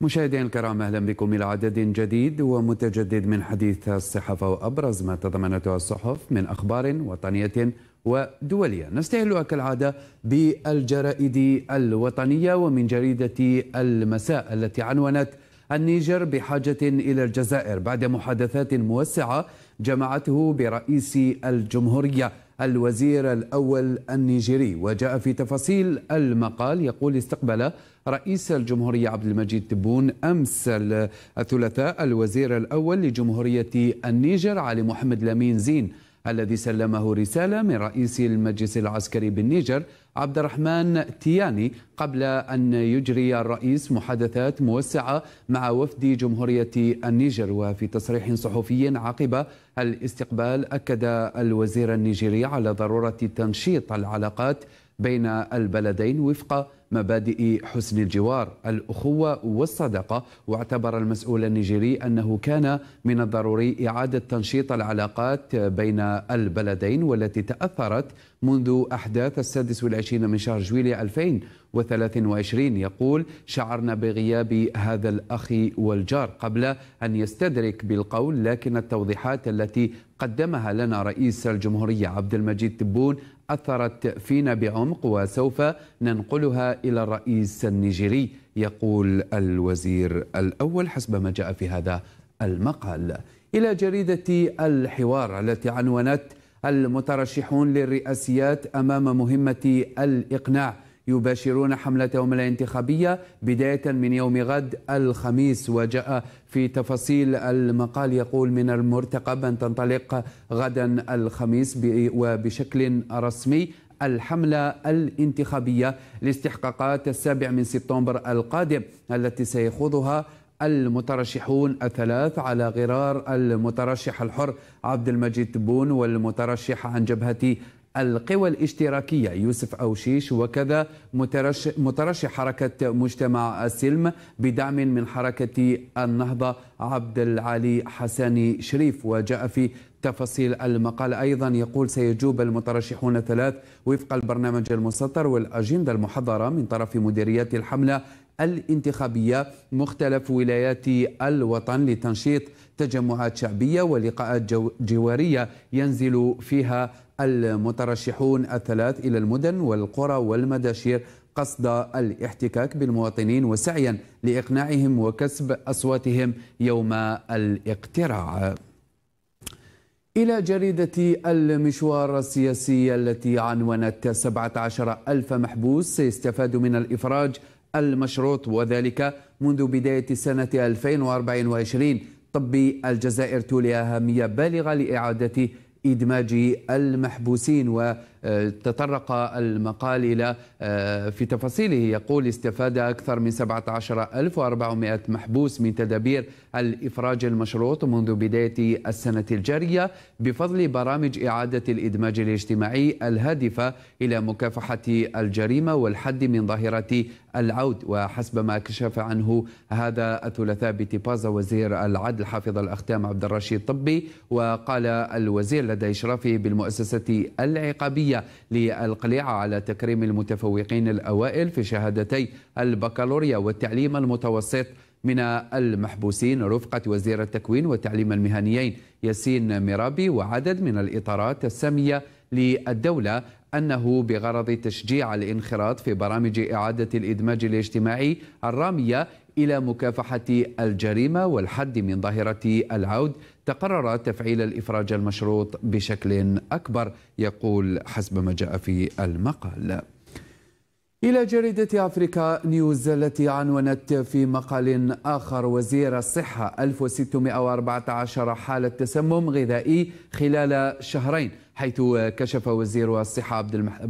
مشاهدينا الكرام اهلا بكم الى عدد جديد ومتجدد من حديث الصحافه وابرز ما تضمنته الصحف من اخبار وطنيه ودوليه. نستهل كالعاده بالجرائد الوطنيه ومن جريده المساء التي عنونت النيجر بحاجه الى الجزائر بعد محادثات موسعه جمعته برئيس الجمهوريه. الوزير الأول النيجيري وجاء في تفاصيل المقال يقول استقبل رئيس الجمهورية عبد المجيد تبون أمس الثلاثاء الوزير الأول لجمهورية النيجر علي محمد لامين زين الذي سلمه رسالة من رئيس المجلس العسكري بالنيجر عبد الرحمن تياني قبل أن يجري الرئيس محادثات موسعة مع وفد جمهورية النيجر وفي تصريح صحفي عقب الاستقبال أكد الوزير النيجيري على ضرورة تنشيط العلاقات بين البلدين وفق مبادئ حسن الجوار الأخوة والصداقة واعتبر المسؤول النيجيري أنه كان من الضروري إعادة تنشيط العلاقات بين البلدين والتي تأثرت منذ أحداث السادس والعشرين وعشرين من شهر جويلية 2023 يقول شعرنا بغياب هذا الأخ والجار قبل أن يستدرك بالقول لكن التوضيحات التي قدمها لنا رئيس الجمهورية عبد المجيد تبون أثرت فينا بعمق وسوف ننقلها إلى الرئيس النيجيري يقول الوزير الأول حسب ما جاء في هذا المقال إلى جريدة الحوار التي عنونت المترشحون للرئاسيات أمام مهمة الإقناع يباشرون حملتهم الانتخابية بداية من يوم غد الخميس وجاء في تفاصيل المقال يقول من المرتقب أن تنطلق غدا الخميس وبشكل رسمي الحملة الانتخابية لاستحقاقات السابع من سبتمبر القادم التي سيخوضها المترشحون الثلاث على غرار المترشح الحر عبد المجيد تبون والمترشح عن جبهة القوى الاشتراكية يوسف أوشيش وكذا مترشح, مترشح حركة مجتمع السلم بدعم من حركة النهضة عبد العالي حساني شريف وجاء في تفاصيل المقال أيضا يقول سيجوب المترشحون الثلاث وفق البرنامج المسطر والأجندة المحضرة من طرف مديريات الحملة الانتخابية مختلف ولايات الوطن لتنشيط تجمعات شعبية ولقاءات جوارية ينزل فيها المترشحون الثلاث إلى المدن والقرى والمداشير قصد الاحتكاك بالمواطنين وسعيا لإقناعهم وكسب أصواتهم يوم الاقتراع إلى جريدة المشوار السياسي التي عنونت 17 ألف محبوس سيستفاد من الإفراج المشروط وذلك منذ بداية سنة 2024 طب الجزائر تولي أهمية بالغة لإعادة إدماج المحبوسين و آه، تطرق المقال إلى آه، في تفاصيله يقول استفاد أكثر من 17400 محبوس من تدابير الإفراج المشروط منذ بداية السنة الجارية بفضل برامج إعادة الإدماج الاجتماعي الهادفة إلى مكافحة الجريمة والحد من ظاهرة العود وحسب ما كشف عنه هذا الثلاثاء بتبازا وزير العدل حافظ الأختام عبد الرشيد طبي وقال الوزير لدى إشرافه بالمؤسسة العقابية الرئاسية للقلعة على تكريم المتفوقين الأوائل في شهادتي البكالوريا والتعليم المتوسط من المحبوسين رفقة وزير التكوين والتعليم المهنيين ياسين ميرابي وعدد من الإطارات السامية للدولة أنه بغرض تشجيع الانخراط في برامج إعادة الإدماج الاجتماعي الرامية إلى مكافحة الجريمة والحد من ظاهرة العود تقرر تفعيل الإفراج المشروط بشكل أكبر يقول حسب ما جاء في المقال إلى جريدة أفريكا نيوز التي عنونت في مقال آخر وزير الصحة 1614 حالة تسمم غذائي خلال شهرين حيث كشف وزير الصحة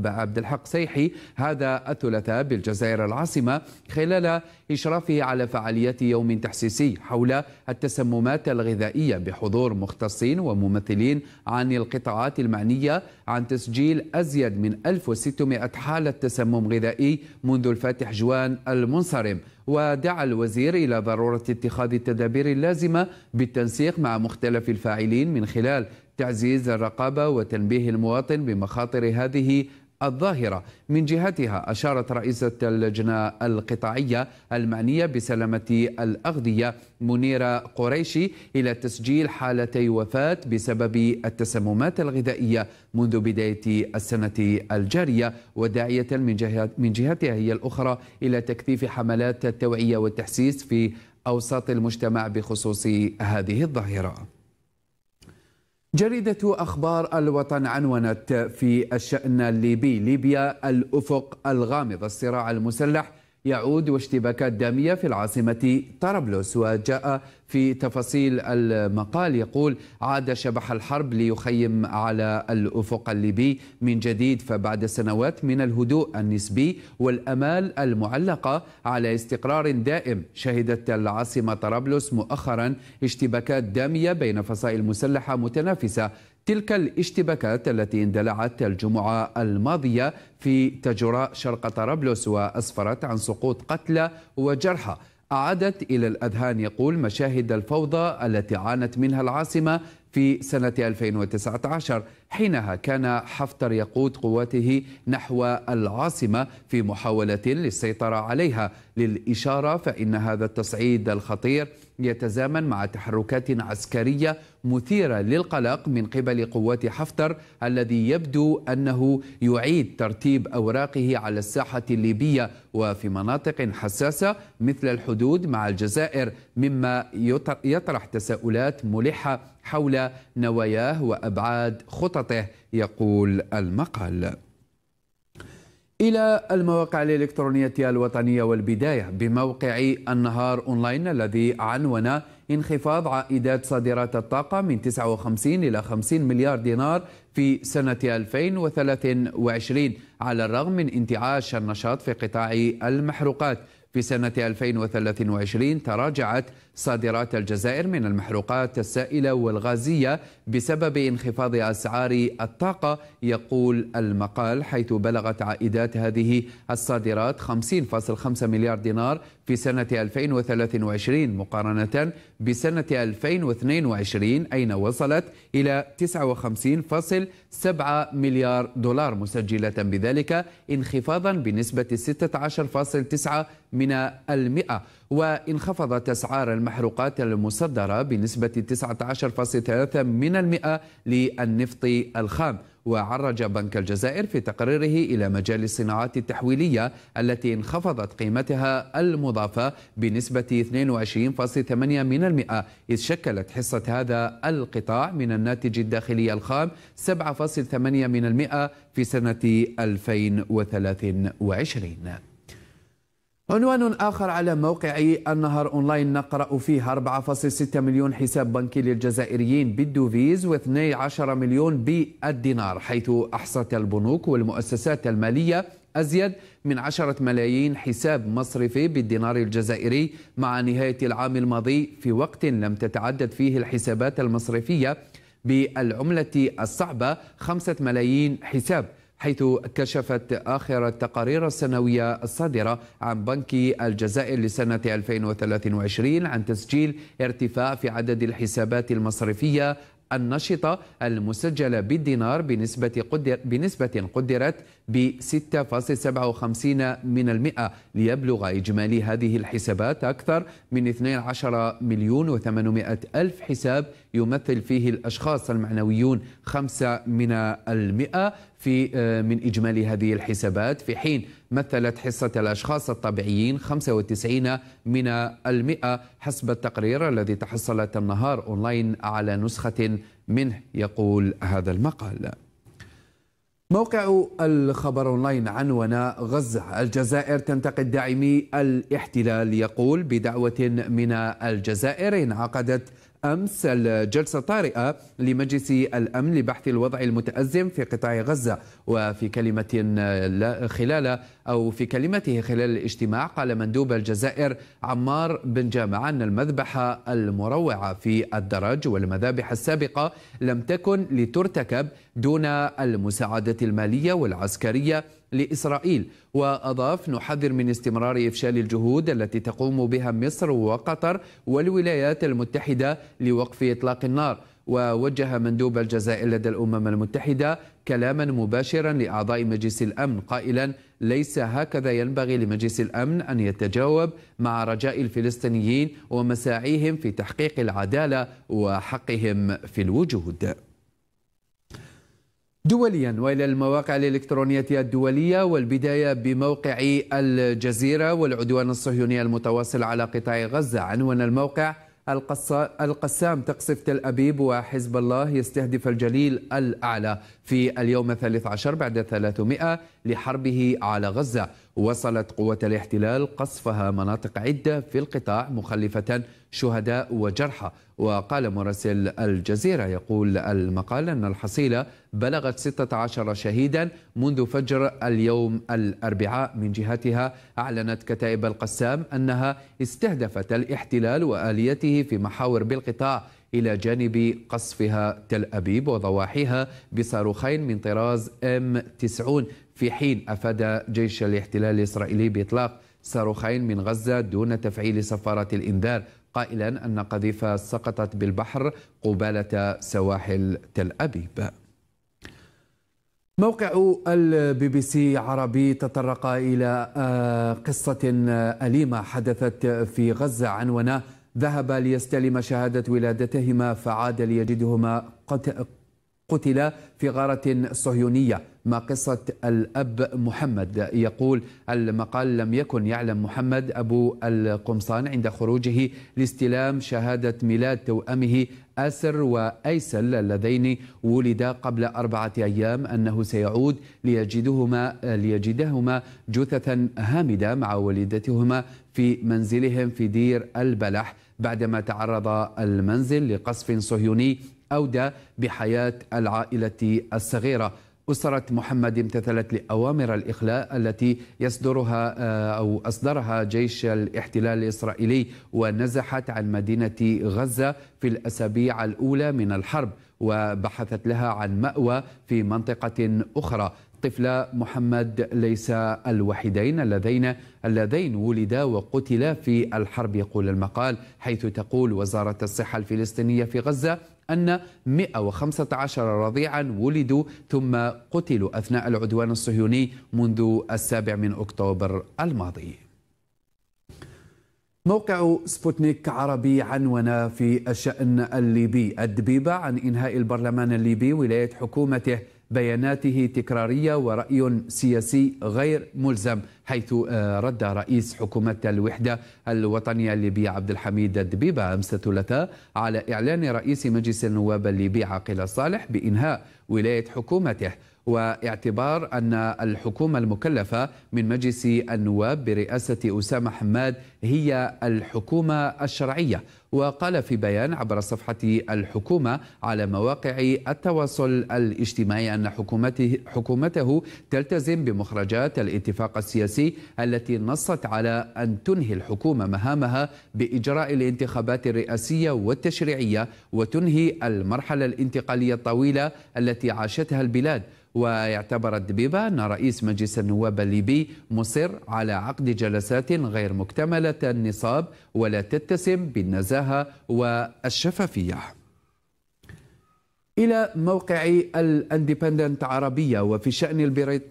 عبد الحق سيحي هذا الثلاثاء بالجزائر العاصمة خلال إشرافه على فعالية يوم تحسيسي حول التسممات الغذائية بحضور مختصين وممثلين عن القطاعات المعنية عن تسجيل أزيد من 1600 حالة تسمم غذائي منذ الفاتح جوان المنصرم ودعا الوزير إلى ضرورة اتخاذ التدابير اللازمة بالتنسيق مع مختلف الفاعلين من خلال تعزيز الرقابة وتنبيه المواطن بمخاطر هذه الظاهرة من جهتها أشارت رئيسة اللجنة القطاعية المعنية بسلامة الأغذية منيرة قريشي إلى تسجيل حالتي وفاة بسبب التسممات الغذائية منذ بداية السنة الجارية وداعية من, جهة من جهتها هي الأخرى إلى تكثيف حملات التوعية والتحسيس في أوساط المجتمع بخصوص هذه الظاهرة جريدة أخبار الوطن عنونت في الشأن الليبي ليبيا الأفق الغامض الصراع المسلح يعود واشتباكات دامية في العاصمة طرابلس وجاء في تفاصيل المقال يقول عاد شبح الحرب ليخيم على الأفق الليبي من جديد فبعد سنوات من الهدوء النسبي والأمال المعلقة على استقرار دائم شهدت العاصمة طرابلس مؤخرا اشتباكات دامية بين فصائل مسلحة متنافسة تلك الاشتباكات التي اندلعت الجمعة الماضية في تجراء شرق طرابلس وأسفرت عن سقوط قتلى وجرحى أعادت إلى الأذهان يقول مشاهد الفوضى التي عانت منها العاصمة في سنة 2019 حينها كان حفتر يقود قواته نحو العاصمة في محاولة للسيطرة عليها للإشارة فإن هذا التصعيد الخطير يتزامن مع تحركات عسكرية مثيرة للقلق من قبل قوات حفتر الذي يبدو أنه يعيد ترتيب أوراقه على الساحة الليبية وفي مناطق حساسة مثل الحدود مع الجزائر مما يطرح تساؤلات ملحة حول نواياه وأبعاد خطط خططه يقول المقال إلى المواقع الإلكترونية الوطنية والبداية بموقع النهار أونلاين الذي عنون انخفاض عائدات صادرات الطاقة من 59 إلى 50 مليار دينار في سنة 2023 على الرغم من انتعاش النشاط في قطاع المحروقات في سنة 2023 تراجعت صادرات الجزائر من المحروقات السائلة والغازية بسبب انخفاض أسعار الطاقة يقول المقال حيث بلغت عائدات هذه الصادرات 50.5 مليار دينار في سنة 2023 مقارنة بسنة 2022 أين وصلت إلى 59.7 مليار دولار مسجلة بذلك انخفاضا بنسبة 16.9 من المئة وانخفضت أسعار المحروقات المصدرة بنسبة 19.3 من المئة للنفط الخام وعرج بنك الجزائر في تقريره إلى مجال الصناعات التحويلية التي انخفضت قيمتها المضافة بنسبة 22.8% من المئة إذ شكلت حصة هذا القطاع من الناتج الداخلي الخام 7.8% من المئة في سنة 2023 عنوان آخر على موقع النهار أونلاين نقرأ فيه 4.6 مليون حساب بنكي للجزائريين بالدوفيز و12 مليون بالدينار حيث أحصت البنوك والمؤسسات المالية أزيد من 10 ملايين حساب مصرفي بالدينار الجزائري مع نهاية العام الماضي في وقت لم تتعدد فيه الحسابات المصرفية بالعملة الصعبة 5 ملايين حساب حيث كشفت آخر التقارير السنوية الصادرة عن بنك الجزائر لسنة 2023 عن تسجيل ارتفاع في عدد الحسابات المصرفية النشطة المسجلة بالدينار بنسبة, قدرت ب 6.57 من المئة ليبلغ إجمالي هذه الحسابات أكثر من 12 مليون و800 ألف حساب يمثل فيه الأشخاص المعنويون 5 من المئة في آه، من إجمالي هذه الحسابات في حين مثلت حصة الأشخاص الطبيعيين 95 من المئة حسب التقرير الذي تحصلت النهار أونلاين على نسخة منه يقول هذا المقال موقع الخبر اونلاين عنون غزة الجزائر تنتقد داعمي الاحتلال يقول بدعوة من الجزائر انعقدت أمس الجلسة الطارئة لمجلس الأمن لبحث الوضع المتأزم في قطاع غزة وفي كلمة خلال أو في كلمته خلال الاجتماع قال مندوب الجزائر عمار بن جامع أن المذبحة المروعة في الدرج والمذابح السابقة لم تكن لترتكب دون المساعدة المالية والعسكرية لإسرائيل وأضاف نحذر من استمرار إفشال الجهود التي تقوم بها مصر وقطر والولايات المتحدة لوقف إطلاق النار ووجه مندوب الجزائر لدى الأمم المتحدة كلاما مباشرا لأعضاء مجلس الأمن قائلا ليس هكذا ينبغي لمجلس الأمن أن يتجاوب مع رجاء الفلسطينيين ومساعيهم في تحقيق العدالة وحقهم في الوجود دوليا والى المواقع الالكترونيه الدوليه والبدايه بموقع الجزيره والعدوان الصهيوني المتواصل على قطاع غزه عنوان الموقع القسام تقصف تل أبيب وحزب الله يستهدف الجليل الأعلى في اليوم الثالث عشر بعد 300 لحربه على غزة وصلت قوة الاحتلال قصفها مناطق عدة في القطاع مخلفة شهداء وجرحى وقال مراسل الجزيرة يقول المقال أن الحصيلة بلغت 16 شهيدا منذ فجر اليوم الأربعاء من جهتها أعلنت كتائب القسام أنها استهدفت الاحتلال وآليته في محاور بالقطاع إلى جانب قصفها تل أبيب وضواحيها بصاروخين من طراز M90 في حين أفاد جيش الاحتلال الإسرائيلي بإطلاق صاروخين من غزة دون تفعيل صفارة الإنذار قائلا أن قذيفة سقطت بالبحر قبالة سواحل تل أبيب موقع البي بي سي عربي تطرق إلى آه، قصة آه، أليمة حدثت في غزة عنوانه ذهب ليستلم شهادة ولادتهما فعاد ليجدهما قتلا في غارة صهيونية ما قصة الأب محمد يقول المقال لم يكن يعلم محمد أبو القمصان عند خروجه لاستلام شهادة ميلاد توأمه آسر وأيسل اللذين ولدا قبل أربعة أيام أنه سيعود ليجدهما, ليجدهما جثثا هامدة مع والدتهما في منزلهم في دير البلح بعدما تعرض المنزل لقصف صهيوني أودى بحياة العائلة الصغيرة أسرة محمد امتثلت لأوامر الإخلاء التي يصدرها آه، أو أصدرها جيش الاحتلال الإسرائيلي ونزحت عن مدينة غزة في الأسابيع الأولى من الحرب وبحثت لها عن مأوى في منطقة أخرى طفلا محمد ليس الوحيدين اللذين اللذين ولدا وقتلا في الحرب يقول المقال حيث تقول وزارة الصحة الفلسطينية في غزة أن 115 رضيعا ولدوا ثم قتلوا أثناء العدوان الصهيوني منذ السابع من أكتوبر الماضي موقع سبوتنيك عربي عنونا في الشأن الليبي الدبيبة عن إنهاء البرلمان الليبي ولاية حكومته بياناته تكرارية ورأي سياسي غير ملزم حيث آه، رد رئيس حكومة الوحدة الوطنية الليبية عبد الحميد الدبيبة أمس الثلاثاء على إعلان رئيس مجلس النواب الليبي عاقل صالح بإنهاء ولاية حكومته واعتبار أن الحكومة المكلفة من مجلس النواب برئاسة أسامة حماد هي الحكومة الشرعية وقال في بيان عبر صفحة الحكومة على مواقع التواصل الاجتماعي أن حكومته, حكومته تلتزم بمخرجات الاتفاق السياسي التي نصت على أن تنهي الحكومة مهامها بإجراء الانتخابات الرئاسية والتشريعية وتنهي المرحلة الانتقالية الطويلة التي عاشتها البلاد ويعتبر الدبيبة أن رئيس مجلس النواب الليبي مصر على عقد جلسات غير مكتملة النصاب ولا تتسم بالنزاهة والشفافية إلى موقع الاندبندنت عربية وفي شأن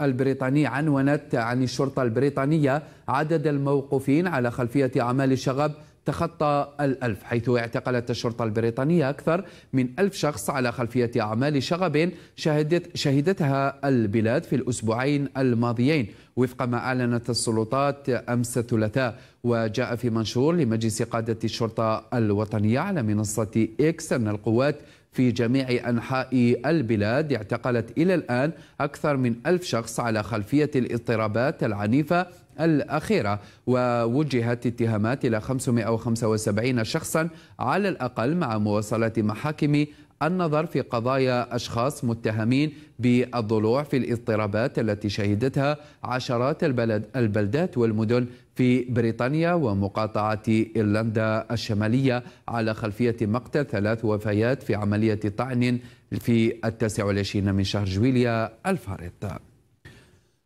البريطاني عنونت عن الشرطة البريطانية عدد الموقوفين على خلفية أعمال الشغب تخطى الألف حيث اعتقلت الشرطة البريطانية أكثر من ألف شخص على خلفية أعمال شغب شهدت شهدتها البلاد في الأسبوعين الماضيين وفق ما أعلنت السلطات أمس الثلاثاء وجاء في منشور لمجلس قادة الشرطة الوطنية على منصة إكس أن القوات في جميع أنحاء البلاد اعتقلت إلى الآن أكثر من ألف شخص على خلفية الاضطرابات العنيفة الأخيرة ووجهت اتهامات إلى 575 شخصا على الأقل مع مواصلة محاكم النظر في قضايا أشخاص متهمين بالضلوع في الاضطرابات التي شهدتها عشرات البلد البلدات والمدن في بريطانيا ومقاطعة إيرلندا الشمالية على خلفية مقتل ثلاث وفيات في عملية طعن في التاسع والعشرين من شهر جويليا الفارط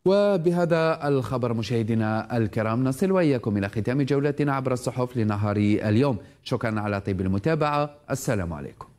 وبهذا الخبر مشاهدينا الكرام نصل واياكم الى ختام جولتنا عبر الصحف لنهار اليوم شكرا على طيب المتابعه السلام عليكم